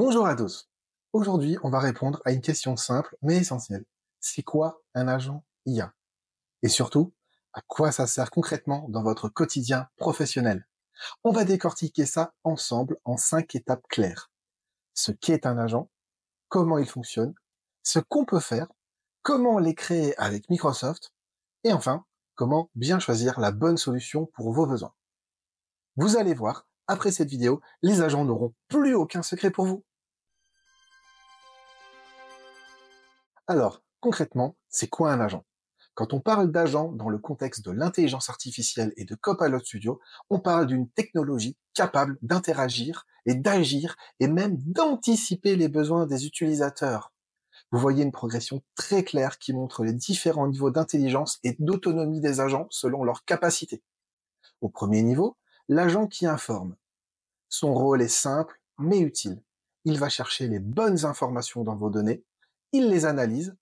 Bonjour à tous. Aujourd'hui, on va répondre à une question simple mais essentielle. C'est quoi un agent IA Et surtout, à quoi ça sert concrètement dans votre quotidien professionnel On va décortiquer ça ensemble en cinq étapes claires. Ce qu'est un agent, comment il fonctionne, ce qu'on peut faire, comment les créer avec Microsoft, et enfin, comment bien choisir la bonne solution pour vos besoins. Vous allez voir, après cette vidéo, les agents n'auront plus aucun secret pour vous. Alors, concrètement, c'est quoi un agent Quand on parle d'agent dans le contexte de l'intelligence artificielle et de Copilot Studio, on parle d'une technologie capable d'interagir et d'agir et même d'anticiper les besoins des utilisateurs. Vous voyez une progression très claire qui montre les différents niveaux d'intelligence et d'autonomie des agents selon leurs capacités. Au premier niveau, l'agent qui informe. Son rôle est simple mais utile. Il va chercher les bonnes informations dans vos données il les analyse,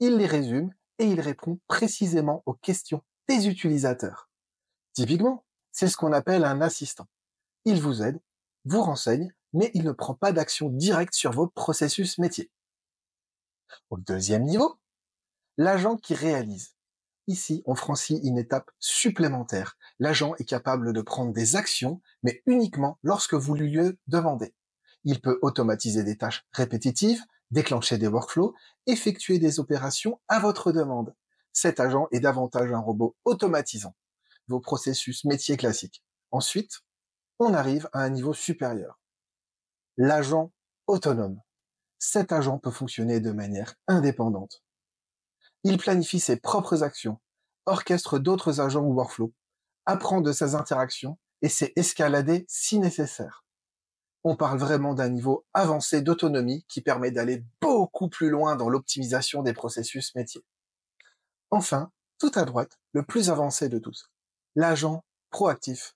il les résume et il répond précisément aux questions des utilisateurs. Typiquement, c'est ce qu'on appelle un assistant. Il vous aide, vous renseigne, mais il ne prend pas d'action directe sur vos processus métiers. Au deuxième niveau, l'agent qui réalise. Ici, on franchit une étape supplémentaire. L'agent est capable de prendre des actions, mais uniquement lorsque vous lui demandez. Il peut automatiser des tâches répétitives, déclencher des workflows, effectuer des opérations à votre demande. Cet agent est davantage un robot automatisant vos processus métiers classiques. Ensuite, on arrive à un niveau supérieur. L'agent autonome. Cet agent peut fonctionner de manière indépendante. Il planifie ses propres actions, orchestre d'autres agents ou workflows, apprend de ses interactions et s'est escalader si nécessaire on parle vraiment d'un niveau avancé d'autonomie qui permet d'aller beaucoup plus loin dans l'optimisation des processus métiers. Enfin, tout à droite, le plus avancé de tous, l'agent proactif.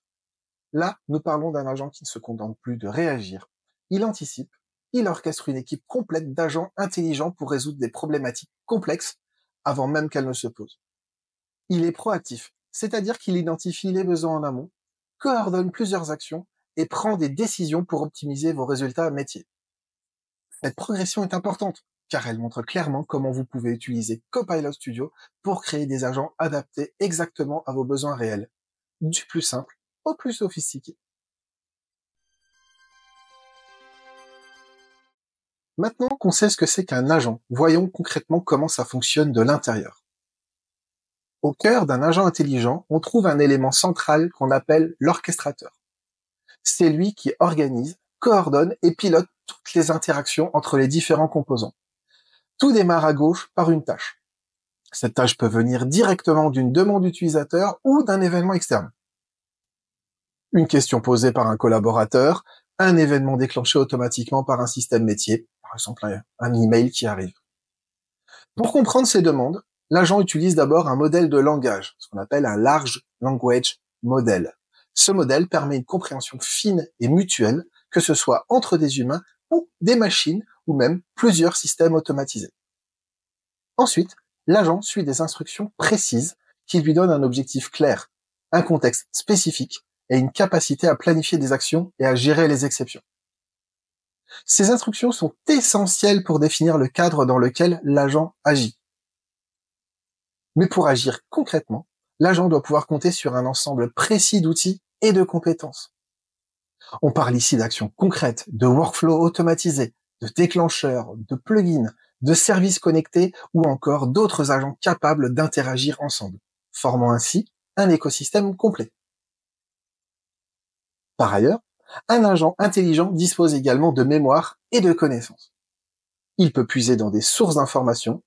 Là, nous parlons d'un agent qui ne se contente plus de réagir. Il anticipe, il orchestre une équipe complète d'agents intelligents pour résoudre des problématiques complexes avant même qu'elles ne se posent. Il est proactif, c'est-à-dire qu'il identifie les besoins en amont, coordonne plusieurs actions et prend des décisions pour optimiser vos résultats métiers. Cette progression est importante car elle montre clairement comment vous pouvez utiliser Copilot Studio pour créer des agents adaptés exactement à vos besoins réels, du plus simple au plus sophistiqué. Maintenant qu'on sait ce que c'est qu'un agent, voyons concrètement comment ça fonctionne de l'intérieur. Au cœur d'un agent intelligent, on trouve un élément central qu'on appelle l'orchestrateur c'est lui qui organise, coordonne et pilote toutes les interactions entre les différents composants. Tout démarre à gauche par une tâche. Cette tâche peut venir directement d'une demande utilisateur ou d'un événement externe. Une question posée par un collaborateur, un événement déclenché automatiquement par un système métier, par exemple un email qui arrive. Pour comprendre ces demandes, l'agent utilise d'abord un modèle de langage, ce qu'on appelle un large language model. Ce modèle permet une compréhension fine et mutuelle, que ce soit entre des humains ou des machines ou même plusieurs systèmes automatisés. Ensuite, l'agent suit des instructions précises qui lui donnent un objectif clair, un contexte spécifique et une capacité à planifier des actions et à gérer les exceptions. Ces instructions sont essentielles pour définir le cadre dans lequel l'agent agit. Mais pour agir concrètement, l'agent doit pouvoir compter sur un ensemble précis d'outils et de compétences. On parle ici d'actions concrètes, de workflows automatisés, de déclencheurs, de plugins, de services connectés ou encore d'autres agents capables d'interagir ensemble, formant ainsi un écosystème complet. Par ailleurs, un agent intelligent dispose également de mémoire et de connaissances. Il peut puiser dans des sources d'informations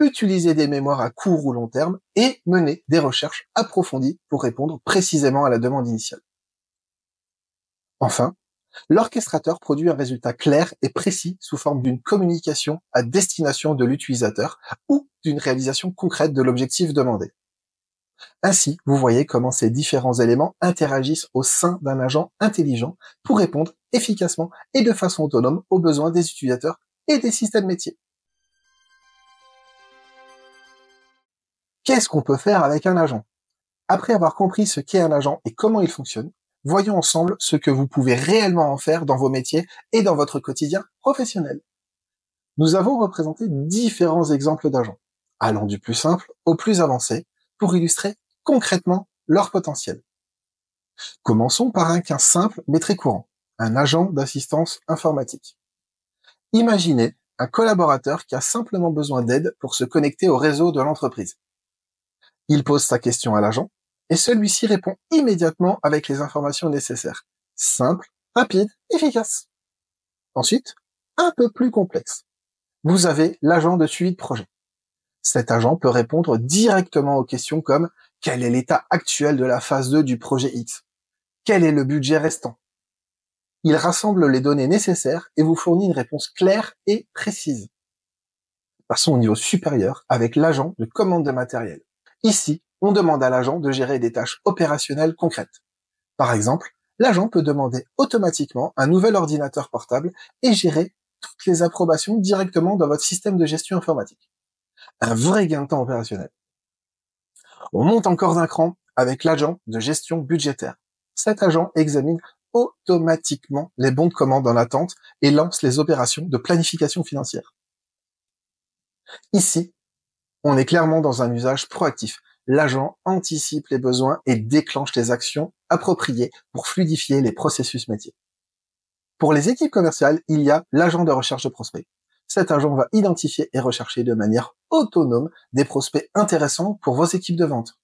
utiliser des mémoires à court ou long terme et mener des recherches approfondies pour répondre précisément à la demande initiale. Enfin, l'orchestrateur produit un résultat clair et précis sous forme d'une communication à destination de l'utilisateur ou d'une réalisation concrète de l'objectif demandé. Ainsi, vous voyez comment ces différents éléments interagissent au sein d'un agent intelligent pour répondre efficacement et de façon autonome aux besoins des utilisateurs et des systèmes métiers. qu'est-ce qu'on peut faire avec un agent Après avoir compris ce qu'est un agent et comment il fonctionne, voyons ensemble ce que vous pouvez réellement en faire dans vos métiers et dans votre quotidien professionnel. Nous avons représenté différents exemples d'agents, allant du plus simple au plus avancé, pour illustrer concrètement leur potentiel. Commençons par un cas simple mais très courant, un agent d'assistance informatique. Imaginez un collaborateur qui a simplement besoin d'aide pour se connecter au réseau de l'entreprise. Il pose sa question à l'agent et celui-ci répond immédiatement avec les informations nécessaires. Simple, rapide, efficace. Ensuite, un peu plus complexe. Vous avez l'agent de suivi de projet. Cet agent peut répondre directement aux questions comme quel est l'état actuel de la phase 2 du projet X Quel est le budget restant Il rassemble les données nécessaires et vous fournit une réponse claire et précise. Passons au niveau supérieur avec l'agent de commande de matériel. Ici, on demande à l'agent de gérer des tâches opérationnelles concrètes. Par exemple, l'agent peut demander automatiquement un nouvel ordinateur portable et gérer toutes les approbations directement dans votre système de gestion informatique. Un vrai gain de temps opérationnel. On monte encore d'un cran avec l'agent de gestion budgétaire. Cet agent examine automatiquement les bons de commande en attente et lance les opérations de planification financière. Ici, on est clairement dans un usage proactif. L'agent anticipe les besoins et déclenche les actions appropriées pour fluidifier les processus métiers. Pour les équipes commerciales, il y a l'agent de recherche de prospects. Cet agent va identifier et rechercher de manière autonome des prospects intéressants pour vos équipes de vente.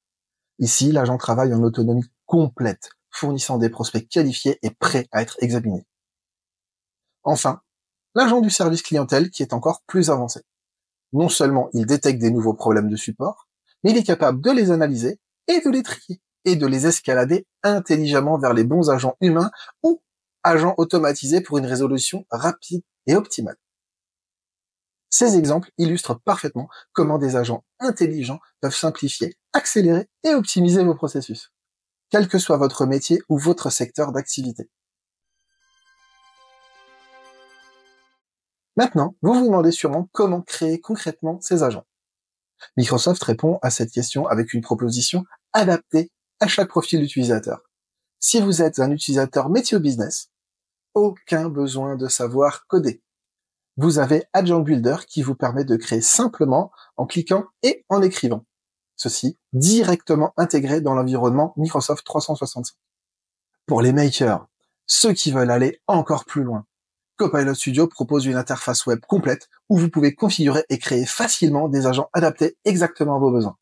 Ici, l'agent travaille en autonomie complète, fournissant des prospects qualifiés et prêts à être examinés. Enfin, l'agent du service clientèle qui est encore plus avancé non seulement il détecte des nouveaux problèmes de support, mais il est capable de les analyser et de les trier et de les escalader intelligemment vers les bons agents humains ou agents automatisés pour une résolution rapide et optimale. Ces exemples illustrent parfaitement comment des agents intelligents peuvent simplifier, accélérer et optimiser vos processus, quel que soit votre métier ou votre secteur d'activité. Maintenant, vous vous demandez sûrement comment créer concrètement ces agents. Microsoft répond à cette question avec une proposition adaptée à chaque profil d'utilisateur. Si vous êtes un utilisateur métier business, aucun besoin de savoir coder. Vous avez Agent Builder qui vous permet de créer simplement en cliquant et en écrivant. Ceci directement intégré dans l'environnement Microsoft 365. Pour les makers, ceux qui veulent aller encore plus loin, Copilot Studio propose une interface web complète où vous pouvez configurer et créer facilement des agents adaptés exactement à vos besoins.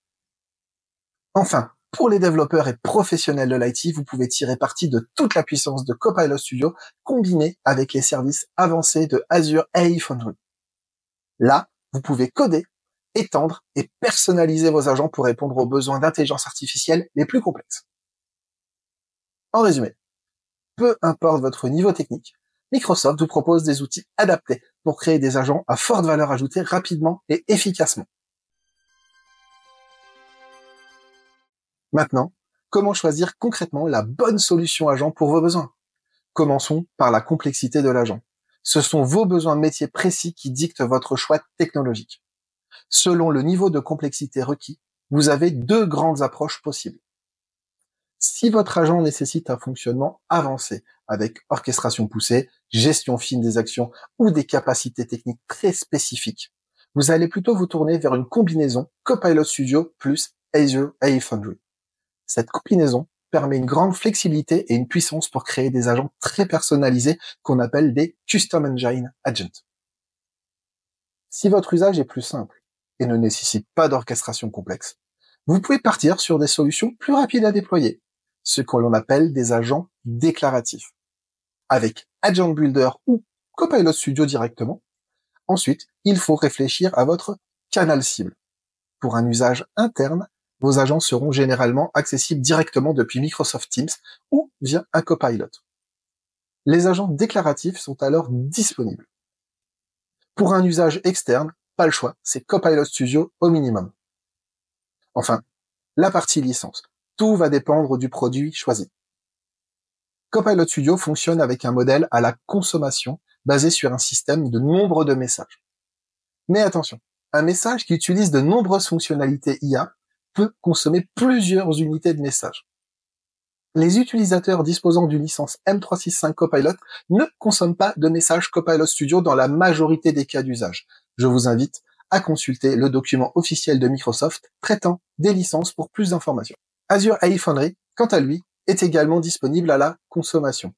Enfin, pour les développeurs et professionnels de l'IT, vous pouvez tirer parti de toute la puissance de Copilot Studio combinée avec les services avancés de Azure AI Foundry. Là, vous pouvez coder, étendre et personnaliser vos agents pour répondre aux besoins d'intelligence artificielle les plus complexes. En résumé, peu importe votre niveau technique, Microsoft vous propose des outils adaptés pour créer des agents à forte valeur ajoutée rapidement et efficacement. Maintenant, comment choisir concrètement la bonne solution agent pour vos besoins Commençons par la complexité de l'agent. Ce sont vos besoins métiers précis qui dictent votre choix technologique. Selon le niveau de complexité requis, vous avez deux grandes approches possibles. Si votre agent nécessite un fonctionnement avancé, avec orchestration poussée, gestion fine des actions ou des capacités techniques très spécifiques, vous allez plutôt vous tourner vers une combinaison Copilot Studio plus Azure AI Foundry. Cette combinaison permet une grande flexibilité et une puissance pour créer des agents très personnalisés qu'on appelle des Custom Engine Agents. Si votre usage est plus simple et ne nécessite pas d'orchestration complexe, vous pouvez partir sur des solutions plus rapides à déployer, ce que l'on appelle des agents déclaratifs, avec Agent Builder ou Copilot Studio directement. Ensuite, il faut réfléchir à votre canal cible. Pour un usage interne, vos agents seront généralement accessibles directement depuis Microsoft Teams ou via un copilot. Les agents déclaratifs sont alors disponibles. Pour un usage externe, pas le choix, c'est Copilot Studio au minimum. Enfin, la partie licence. Tout va dépendre du produit choisi. Copilot Studio fonctionne avec un modèle à la consommation basé sur un système de nombre de messages. Mais attention, un message qui utilise de nombreuses fonctionnalités IA peut consommer plusieurs unités de messages. Les utilisateurs disposant d'une licence M365 Copilot ne consomment pas de messages Copilot Studio dans la majorité des cas d'usage. Je vous invite à consulter le document officiel de Microsoft traitant des licences pour plus d'informations. Azure AI Foundry, quant à lui, est également disponible à la consommation.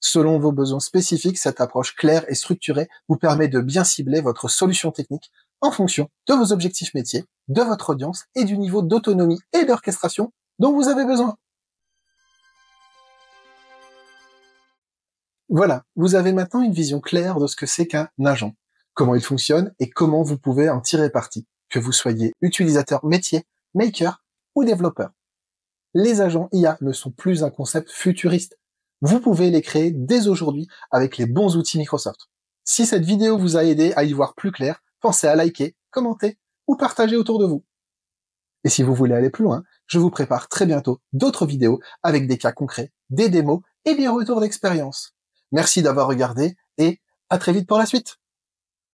Selon vos besoins spécifiques, cette approche claire et structurée vous permet de bien cibler votre solution technique en fonction de vos objectifs métiers, de votre audience et du niveau d'autonomie et d'orchestration dont vous avez besoin. Voilà, vous avez maintenant une vision claire de ce que c'est qu'un agent, comment il fonctionne et comment vous pouvez en tirer parti, que vous soyez utilisateur métier, maker ou développeur les agents IA ne sont plus un concept futuriste. Vous pouvez les créer dès aujourd'hui avec les bons outils Microsoft. Si cette vidéo vous a aidé à y voir plus clair, pensez à liker, commenter ou partager autour de vous. Et si vous voulez aller plus loin, je vous prépare très bientôt d'autres vidéos avec des cas concrets, des démos et des retours d'expérience. Merci d'avoir regardé et à très vite pour la suite.